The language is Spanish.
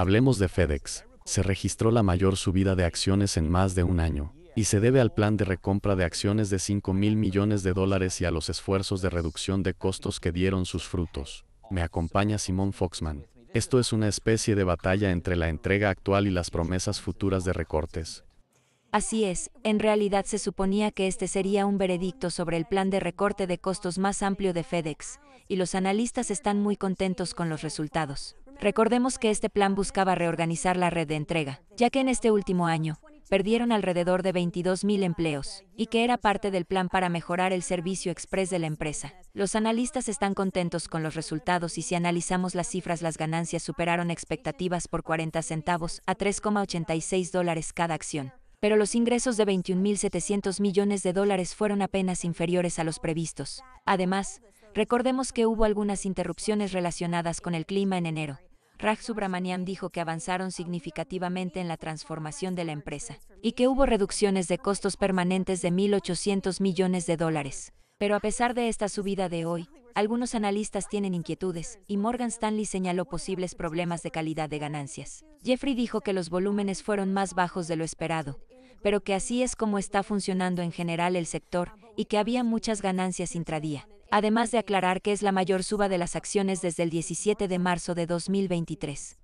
Hablemos de FedEx. Se registró la mayor subida de acciones en más de un año, y se debe al plan de recompra de acciones de 5 mil millones de dólares y a los esfuerzos de reducción de costos que dieron sus frutos. Me acompaña Simón Foxman. Esto es una especie de batalla entre la entrega actual y las promesas futuras de recortes. Así es, en realidad se suponía que este sería un veredicto sobre el plan de recorte de costos más amplio de FedEx, y los analistas están muy contentos con los resultados. Recordemos que este plan buscaba reorganizar la red de entrega, ya que en este último año, perdieron alrededor de 22.000 empleos, y que era parte del plan para mejorar el servicio express de la empresa. Los analistas están contentos con los resultados y si analizamos las cifras las ganancias superaron expectativas por 40 centavos a 3,86 dólares cada acción. Pero los ingresos de 21.700 millones de dólares fueron apenas inferiores a los previstos. Además, recordemos que hubo algunas interrupciones relacionadas con el clima en enero Raj Subramaniam dijo que avanzaron significativamente en la transformación de la empresa y que hubo reducciones de costos permanentes de 1.800 millones de dólares. Pero a pesar de esta subida de hoy, algunos analistas tienen inquietudes, y Morgan Stanley señaló posibles problemas de calidad de ganancias. Jeffrey dijo que los volúmenes fueron más bajos de lo esperado, pero que así es como está funcionando en general el sector, y que había muchas ganancias intradía además de aclarar que es la mayor suba de las acciones desde el 17 de marzo de 2023.